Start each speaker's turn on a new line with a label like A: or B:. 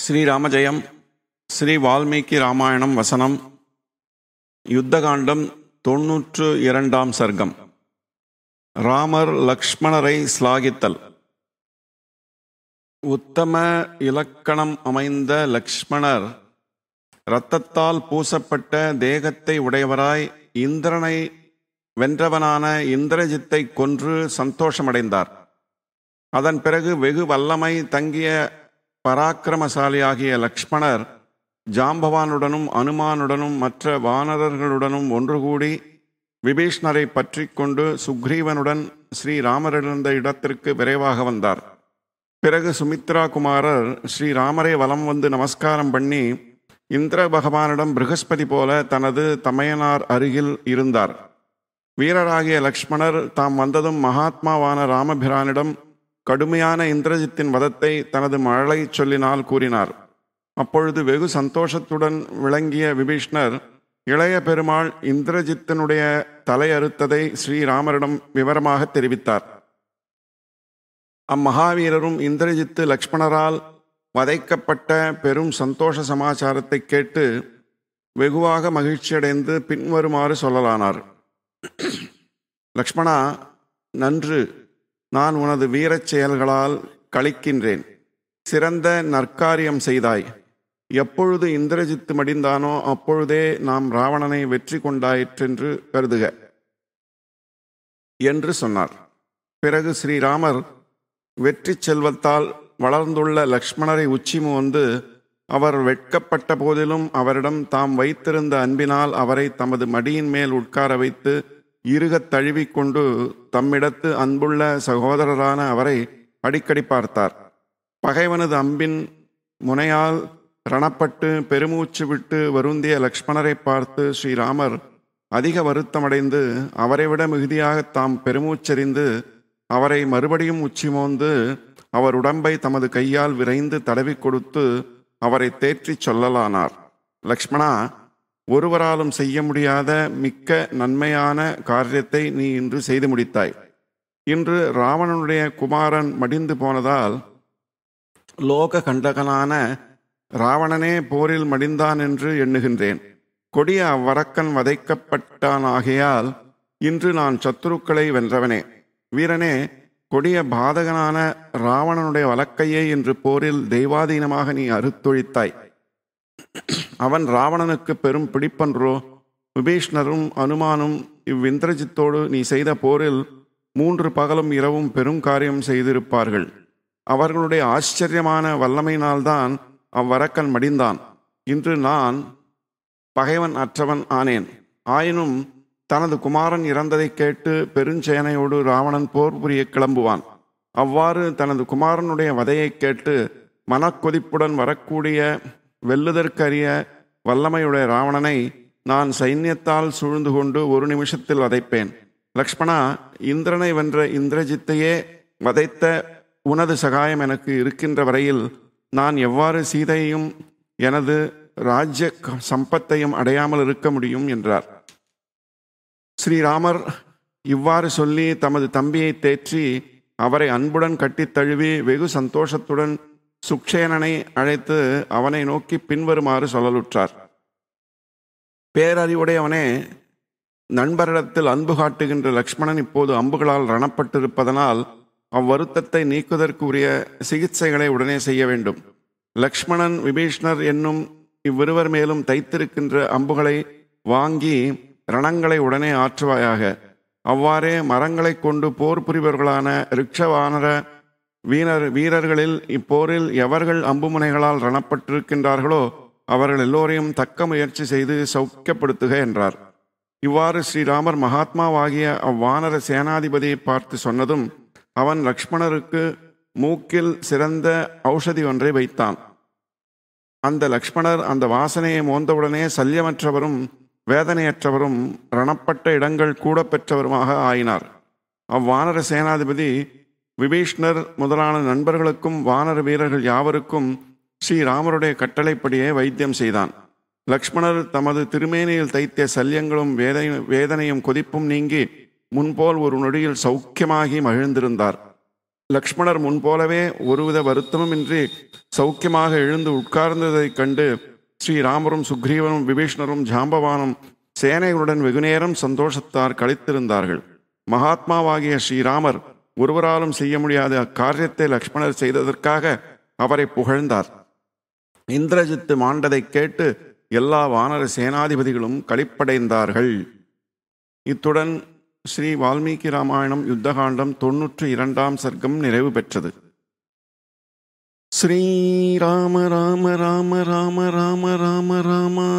A: ஸ்ரீராமஜயம் ஸ்ரீ வால்மீகி ராமாயணம் வசனம் யுத்தகாண்டம் தொன்னூற்று இரண்டாம் சர்க்கம் ராமர் லக்ஷ்மணரை ஸ்லாகித்தல் உத்தம இலக்கணம் அமைந்த லக்ஷ்மணர் இரத்தத்தால் பூசப்பட்ட தேகத்தை உடையவராய் இந்திரனை வென்றவனான இந்திரஜித்தை கொன்று சந்தோஷமடைந்தார் அதன் பிறகு வெகு வல்லமை தங்கிய பராக்கிரமசாலியாகிய லக்ஷ்மணர் ஜாம்பவானுடனும் அனுமானுடனும் மற்ற வானரர்களுடனும் ஒன்று கூடி விபீஷ்ணரை பற்றி கொண்டு சுக்ரீவனுடன் இருந்த இடத்திற்கு விரைவாக வந்தார் பிறகு சுமித்ரா குமாரர் ஸ்ரீராமரை வலம் வந்து நமஸ்காரம் பண்ணி இந்திர பகவானிடம் பிருகஸ்பதி போல தனது தமையனார் அருகில் இருந்தார் வீரராகிய லக்ஷ்மணர் தாம் வந்ததும் மகாத்மாவான ராமபிரானிடம் கடுமையான இந்திரஜித்தின் வதத்தை தனது மழலை சொல்லினால் கூறினார் அப்பொழுது வெகு சந்தோஷத்துடன் விளங்கிய விபீஷ்ணர் இளைய பெருமாள் இந்திரஜித்தனுடைய தலையறுத்ததை ஸ்ரீராமரிடம் விவரமாக தெரிவித்தார் அம்மகாவீரரும் இந்திரஜித்து லக்ஷ்மணரால் வதைக்கப்பட்ட பெரும் சந்தோஷ சமாச்சாரத்தை கேட்டு வெகுவாக மகிழ்ச்சியடைந்து பின்வருமாறு சொல்லலானார் லக்ஷ்மணா நன்று நான் உனது வீரச் செயல்களால் கழிக்கின்றேன் சிறந்த நற்காரியம் செய்தாய் எப்பொழுது இந்திரஜித்து மடிந்தானோ அப்பொழுதே நாம் ராவணனை வெற்றி கொண்டாயிற்றென்று கருதுக என்று சொன்னார் பிறகு ஸ்ரீராமர் வெற்றி செல்வத்தால் வளர்ந்துள்ள லக்ஷ்மணரை உச்சிமு வந்து அவர் வெட்கப்பட்ட போதிலும் அவரிடம் தாம் வைத்திருந்த அன்பினால் அவரை தமது மடியின் மேல் உட்கார வைத்து இருகத் தழுவிக்கொண்டு தம்மிடத்து அன்புள்ள சகோதரரான அவரை அடிக்கடி பார்த்தார் பகைவனது அம்பின் முனையால் ரணப்பட்டு பெருமூச்சு விட்டு வருந்திய லக்ஷ்மணரை பார்த்து ஸ்ரீராமர் அதிக வருத்தமடைந்து அவரை விட மிகுதியாக தாம் பெருமூச்சறிந்து அவரை மறுபடியும் உச்சி மோந்து அவர் உடம்பை தமது கையால் விரைந்து தடவி கொடுத்து அவரை தேற்றிச் சொல்லலானார் லக்ஷ்மணா ஒருவராலும் செய்ய முடியாத மிக்க நன்மையான காரியத்தை நீ இன்று செய்து முடித்தாய் இன்று ராவணனுடைய குமாரன் மடிந்து போனதால் லோக கண்டகனான ராவணனே போரில் மடிந்தான் என்று எண்ணுகின்றேன் கொடிய அவ்வரக்கன் வதைக்கப்பட்டான் ஆகையால் இன்று நான் சத்துருக்களை வென்றவனே வீரனே கொடிய பாதகனான ராவணனுடைய வழக்கையை இன்று போரில் தெய்வாதீனமாக நீ அறுத்தொழித்தாய் அவன் ராவணனுக்கு பெரும் பிடிப்பன்றோ விபீஷ்ணரும் அனுமானும் இவ்விந்திரஜித்தோடு நீ செய்த போரில் மூன்று பகலும் இரவும் பெரும் காரியம் செய்திருப்பார்கள் அவர்களுடைய ஆச்சரியமான வல்லமையினால்தான் அவ்வரக்கன் மடிந்தான் இன்று நான் பகைவன் அற்றவன் ஆனேன் ஆயினும் தனது குமாரன் இறந்ததை கேட்டு பெருஞ்சேனையோடு ராவணன் போர் புரிய கிளம்புவான் அவ்வாறு தனது குமாரனுடைய வதையை கேட்டு மனக்கொதிப்புடன் வரக்கூடிய வெல்லுதற்கரிய வல்லமையுடைய ராவணனை நான் சைன்யத்தால் சூழ்ந்து கொண்டு ஒரு நிமிஷத்தில் வதைப்பேன் லக்ஷ்மணா இந்திரனை வென்ற இந்திரஜித்தையே வதைத்த உனது சகாயம் எனக்கு இருக்கின்ற வரையில் நான் எவ்வாறு சீதையையும் எனது ராஜ்ய சம்பத்தையும் அடையாமல் இருக்க முடியும் என்றார் ஸ்ரீராமர் இவ்வாறு சொல்லி தமது தம்பியை தேற்றி அவரை அன்புடன் கட்டித் தழுவி வெகு சந்தோஷத்துடன் சுக்ஷேனனை அழைத்து அவனை நோக்கி பின்வருமாறு சொல்லலுற்றார் பேரறிவுடையவனே நண்பரிடத்தில் அன்பு காட்டுகின்ற லக்ஷ்மணன் இப்போது அம்புகளால் ரணப்பட்டிருப்பதனால் அவ்வருத்தத்தை நீக்குவதற்குரிய சிகிச்சைகளை உடனே செய்ய வேண்டும் லக்ஷ்மணன் விபீஷ்ணர் என்னும் இவ்விருவர் மேலும் தைத்திருக்கின்ற அம்புகளை வாங்கி ரணங்களை உடனே ஆற்றுவாயாக அவ்வாறே மரங்களை கொண்டு போர் புரிபவர்களான ரிக்ஷவானர வீரர் வீரர்களில் இப்போரில் எவர்கள் அம்புமுனைகளால் ரணப்பட்டிருக்கின்றார்களோ அவர்கள் எல்லோரையும் தக்க முயற்சி செய்து சௌக்கியப்படுத்துக என்றார் இவ்வாறு ஸ்ரீராமர் மகாத்மாவாகிய அவ்வானர சேனாதிபதியை பார்த்து சொன்னதும் அவன் லக்ஷ்மணருக்கு மூக்கில் சிறந்த ஔஷதி ஒன்றை வைத்தான் அந்த லக்ஷ்மணர் அந்த வாசனையை மோந்தவுடனே சல்யமற்றவரும் வேதனையற்றவரும் ரணப்பட்ட இடங்கள் கூட பெற்றவருமாக ஆயினார் அவ்வானர சேனாதிபதி விபீஷ்ணர் முதலான நண்பர்களுக்கும் வானர வீரர்கள் யாவருக்கும் ஸ்ரீராமருடைய கட்டளைப்படியே வைத்தியம் செய்தான் லக்ஷ்மணர் தமது திருமேனியில் தைத்திய சல்யங்களும் வேதை வேதனையும் கொதிப்பும் நீங்கி முன்போல் ஒரு நொடியில் சௌக்கியமாகி மகிழ்ந்திருந்தார் லக்ஷ்மணர் முன்போலவே ஒருவித வருத்தமுமின்றி சௌக்கியமாக எழுந்து உட்கார்ந்ததைக் கண்டு ஸ்ரீராமரும் சுக்ரீவனும் விபீஷ்ணரும் ஜாம்பவானும் சேனைகளுடன் வெகுநேரம் சந்தோஷத்தார் கழித்திருந்தார்கள் மகாத்மாவாகிய ஸ்ரீராமர் ஒருவராலும் செய்ய முடியாத அக்காரியத்தை லக்ஷ்மணர் செய்ததற்காக அவரை புகழ்ந்தார் இந்திரஜித்து மாண்டதை கேட்டு எல்லா வானர சேனாதிபதிகளும் கழிப்படைந்தார்கள் இத்துடன் ஸ்ரீ வால்மீகி ராமாயணம் யுத்தகாண்டம் தொன்னூற்று இரண்டாம் சர்க்கம் நிறைவு பெற்றது ஸ்ரீராம ராம ராம ராம ராம ராம ராமா